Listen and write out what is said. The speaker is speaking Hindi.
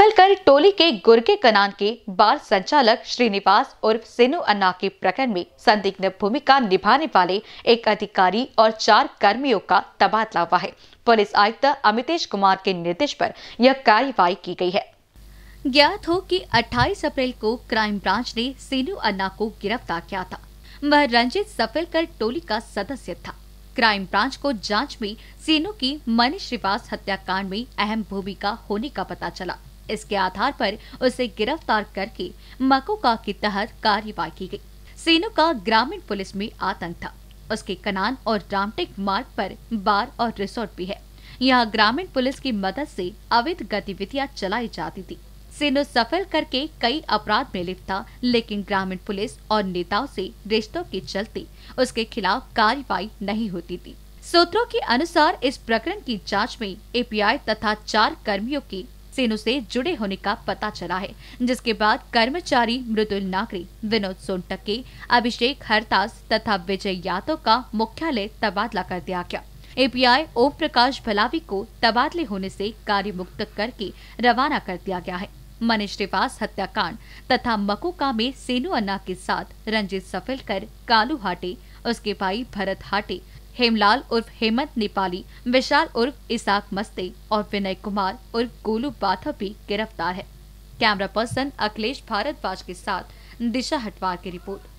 कर टोली के गुर्गे कनान के बाल संचालक श्रीनिवास उर्फ सिनु अन्ना के प्रकरण में संदिग्ध भूमिका निभाने वाले एक अधिकारी और चार कर्मियों का तबादला हुआ है पुलिस आयुक्त अमितेश कुमार के निर्देश पर यह कार्रवाई की गई है ज्ञात हो कि 28 अप्रैल को क्राइम ब्रांच ने सीनू अन्ना को गिरफ्तार किया था वह रंजित सफलकर टोली का सदस्य था क्राइम ब्रांच को जांच में सीनू की मनीष श्रीवास हत्याकांड में अहम भूमिका होने का पता चला इसके आधार पर उसे गिरफ्तार करके मकोका के तहत कार्यवाही की गई सीनो का ग्रामीण पुलिस में आतंक था उसके कनान और रामटेक मार्ग पर बार और रिसोर्ट भी है यहाँ ग्रामीण पुलिस की मदद से अवैध गतिविधियां चलाई जाती थी सिनो सफल करके कई अपराध में लिप्त था लेकिन ग्रामीण पुलिस और नेताओं से रिश्तों के चलते उसके खिलाफ कार्रवाई नहीं होती थी सूत्रों के अनुसार इस प्रकरण की जांच में एपीआई तथा चार कर्मियों की सेनु से जुड़े होने का पता चला है जिसके बाद कर्मचारी मृदुल नागरी विनोद सोनटक्के अभिषेक हरतास तथा विजय यादव का मुख्यालय तबादला कर दिया गया एपीआई ओम प्रकाश भलावी को तबादले होने से कार्य मुक्त करके रवाना कर दिया गया है मनीष श्रीवास हत्याकांड तथा मकोका में सेनु अन्ना के साथ रंजित सफिलकर कालू हाटे उसके भाई भरत हाटे हेमलाल उर्फ हेमंत नेपाली विशाल उर्फ इसाक मस्ते और विनय कुमार उर्फ गोलू बाथा भी गिरफ्तार है कैमरा पर्सन अखिलेश भारद्वाज के साथ दिशा हटवार की रिपोर्ट